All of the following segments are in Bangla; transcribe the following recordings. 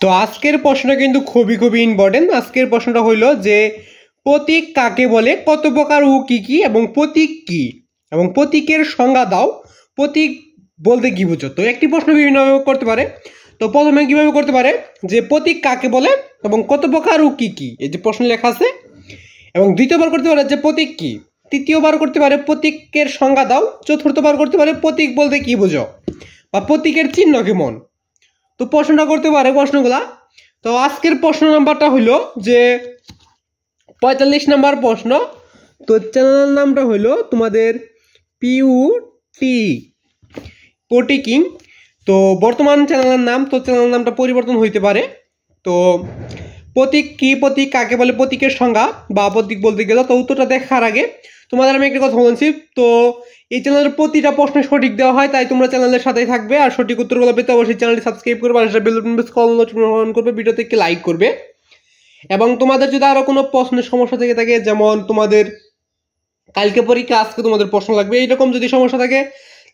তো আজকের প্রশ্ন কিন্তু খুবই খুবই ইম্পর্টেন্ট আজকের প্রশ্নটা হইল যে প্রতীক কাকে বলে কত প্রকার ও কী কী এবং প্রতীক কী এবং প্রতীকের সংজ্ঞা দাও প্রতীক বলতে কী বুঝো তো একটি প্রশ্ন বিভিন্নভাবে করতে পারে তো প্রথমে কীভাবে করতে পারে যে প্রতীক কাকে বলে এবং কত প্রকার ও কী কী এই যে প্রশ্ন লেখা আছে এবং দ্বিতীয়বার করতে পারে যে প্রতীক কী তৃতীয়বার করতে পারে প্রতীকের সংজ্ঞা দাও চতুর্থবার করতে পারে প্রতীক বলতে কী বুঝো বা প্রতীকের চিহ্ন কেমন তো প্রশ্নটা করতে পারে প্রশ্নগুলা তো আজকের প্রশ্ন নাম্বারটা হইল যে পঁয়তাল্লিশ নাম্বার প্রশ্ন তো চ্যানেলের নামটা হইল তোমাদের টি পোটি কিং তো বর্তমান চ্যানেলের নাম তো চ্যানেলের নামটা পরিবর্তন হইতে পারে তো প্রতীক কি প্রতীক কাকে বলে প্রতীকের সংজ্ঞা বা প্রতীক বলতে গেলে তো উত্তরটা দেখার আগে তোমাদের আমি একটা কথা বলছি তো এই চ্যানেলের প্রতিটা প্রশ্ন সঠিক দেওয়া হয় তাই তোমরা চ্যানেলের সাথেই থাকবে আর সঠিক উত্তরগুলো পেতে অবশ্যই চ্যানেলটি সাবস্ক্রাইব করবে আর বেল কল নোটিফিকেশন করবে ভিডিওতে একটি লাইক করবে এবং তোমাদের যদি আরও কোনো প্রশ্নের সমস্যা থেকে থাকে যেমন তোমাদের কালকে পরীক্ষা আজকে তোমাদের প্রশ্ন লাগবে এইরকম যদি সমস্যা থাকে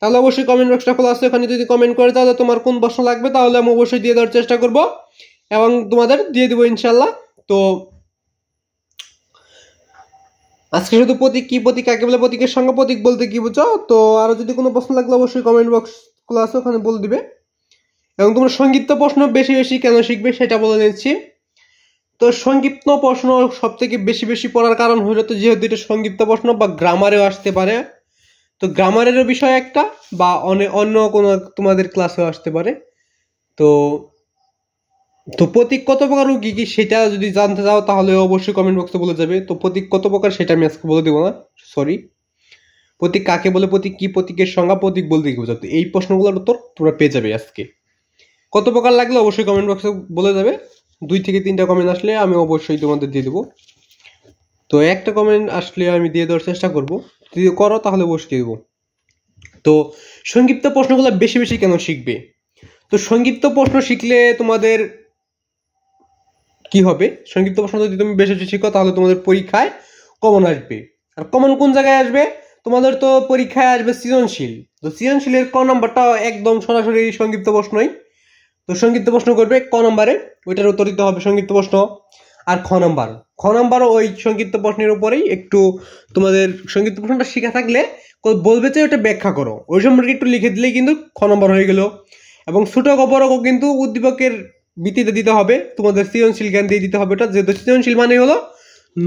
তাহলে অবশ্যই কমেন্ট বক্সটা খোলা আছে ওখানে যদি কমেন্ট করে তাহলে তোমার কোন প্রশ্ন লাগবে তাহলে আমি অবশ্যই দিয়ে দেওয়ার চেষ্টা করব এবং তোমাদের দিয়ে দেবো ইনশাল্লাহ তো আজকে শুধু প্রতীক কি প্রতীক কাকে বলে প্রতীকের সঙ্গে প্রতীক বলতে কি বুঝো তো আরও যদি কোনো প্রশ্ন লাগলে অবশ্যই কমেন্ট বক্স আছে ওখানে বলে দিবে এবং তোমরা সংক্ষিপ্ত প্রশ্ন বেশি বেশি কেন শিখবে সেটা বলে নিচ্ছি তো সংক্ষিপ্ত প্রশ্ন সব থেকে বেশি বেশি পড়ার কারণ হলো তো যেহেতু এটা সংক্ষিপ্ত প্রশ্ন বা গ্রামারেও আসতে পারে তো গ্রামারেরও বিষয় একটা বা অন্য অন্য কোনো তোমাদের ক্লাসেও আসতে পারে তো তো প্রতীক কত প্রকার ও কী কী সেটা যদি জানতে চাও তাহলে অবশ্যই কমেন্ট বক্সে বলে যাবে তো প্রতীক কত প্রকার সেটা আমি আজকে বলে দেবো না সরি প্রতীক কাকে বলে প্রতীক কী প্রতীকের সংজ্ঞা প্রতীক বলতে কি বোঝাতো এই প্রশ্নগুলোর উত্তর তোমরা পেয়ে যাবে আজকে কত প্রকার লাগলে অবশ্যই কমেন্ট বক্সে বলে যাবে দুই থেকে তিনটা কমেন্ট আসলে আমি অবশ্যই তোমাদের দিয়ে দেবো তো একটা কমেন্ট আসলে আমি দিয়ে দেওয়ার চেষ্টা করবো যদি করো তাহলে অবশ্যই দিয়ে দেবো তো সংক্ষিপ্ত প্রশ্নগুলো বেশি বেশি কেন শিখবে তো সংক্ষিপ্ত প্রশ্ন শিখলে তোমাদের কি হবে সংক্ষিপ্ত প্রশ্ন যদি তুমি বেশি বেশি শিখো তাহলে তোমাদের পরীক্ষায় কমন আসবে আর কমন কোন জায়গায় আসবে তোমাদের তো পরীক্ষায় আসবে সৃজনশীল তো সৃজনশীলের ক নম্বরটা একদম সরাসরি সংক্ষিপ্ত প্রশ্নই তো সংক্ষিপ্ত প্রশ্ন করবে ক নম্বরে ওইটার উত্তর দিতে হবে সংক্ষিপ্ত প্রশ্ন আর খ নাম্বার খ নাম্বারও ওই সংক্ষিপ্ত প্রশ্নের উপরেই একটু তোমাদের সংক্ষিপ্ত প্রশ্নটা শেখা থাকলে বলবে যে ওটা ব্যাখ্যা করো ওই সম্পর্কে একটু লিখে দিলেই কিন্তু খ নম্বর হয়ে গেল এবং ছোটো বড় কিন্তু উদ্দীপকের বৃত্তিতে দিতে হবে তোমাদের সৃজনশীল জ্ঞান দিয়ে দিতে হবে ওটা যেহেতু সৃজনশীল মানে হলো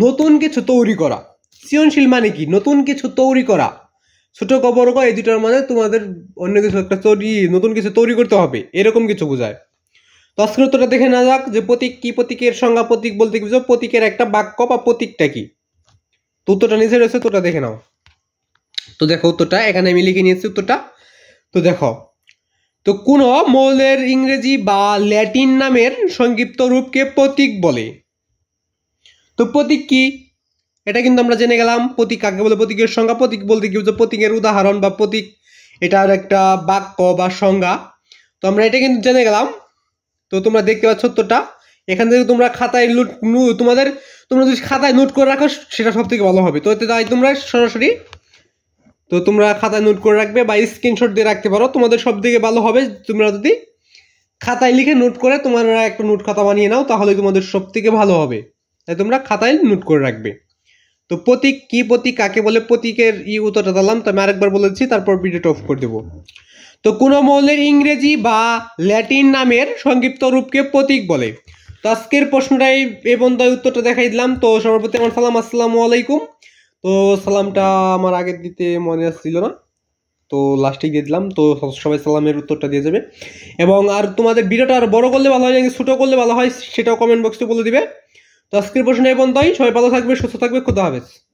নতুন কিছু তৈরি করা সৃজনশীল মানে কি নতুন কিছু তৈরি করা ছোট কবর এই দুটার মানে তোমাদের অন্য কিছু একটা তৈরি নতুন কিছু তৈরি করতে হবে এরকম কিছু বোঝায় তো দেখে না যাক যে প্রতীক কি প্রতীকের সংজ্ঞা প্রতীক বলতে কি প্রতীকের একটা বাক্য বা প্রতীকটা কি তো উত্তরটা নিচে রয়েছে তোটা দেখে নাও তো দেখো উত্তরটা এখানে আমি লিখে নিয়েছি উত্তরটা তো দেখো তো কোনো মৌলের ইংরেজি বা ল্যাটিন নামের সংক্ষিপ্ত রূপকে প্রতীক বলে তো প্রতীক কি এটা কিন্তু আমরা জেনে গেলাম প্রতীক কাকে বলে প্রতীকের সংজ্ঞা প্রতীক বলতে কি প্রতীকের উদাহরণ বা প্রতীক এটার একটা বাক্য বা সংজ্ঞা তো আমরা এটা কিন্তু জেনে গেলাম তো তোমরা দেখতে পাচ্ছ তোটা এখান থেকে তোমরা খাতায় লুট তোমাদের তোমরা যদি খাতায় নোট করে রাখো সেটা সব থেকে ভালো হবে তো তাই তোমরা সরাসরি তো তোমরা খাতায় নোট করে রাখবে বা স্ক্রিনশট দিয়ে রাখতে পারো তোমাদের সব থেকে ভালো হবে তোমরা যদি খাতায় লিখে নোট করে তোমরা একটা নোট খাতা বানিয়ে নাও তাহলে তোমাদের সব থেকে ভালো হবে তাই তোমরা খাতায় নোট করে রাখবে তো প্রতীক কী প্রতীক কাকে বলে প্রতীকের ই উত্তরটা দিলাম তো আমি আরেকবার বলে দিচ্ছি তারপর ভিডিওটা অফ করে দেবো তো কোনো মৌলের ইংরেজি বা ল্যাটিন নামের সংক্ষিপ্ত রূপকে প্রতীক বলে তো আজকের প্রশ্নটাই এই বন্ধ উত্তরটা দেখাই দিলাম তো সর্বপ্রতি আমার সালাম আসসালামু আলাইকুম তো সালামটা আমার আগের দিতে মনে আসছিল না তো লাস্টে দিয়ে দিলাম তো সবাই সালামের উত্তরটা দিয়ে যাবে এবং আর তোমাদের ভিডিওটা আর বড় করলে ভালো হয় নাকি ছোটো করলে ভালো হয় সেটাও কমেন্ট বক্সে বলে দিবে তো আজকের প্রশ্ন এই পর্যন্তই সবাই ভালো থাকবে সুস্থ থাকবে খুদা হাফেজ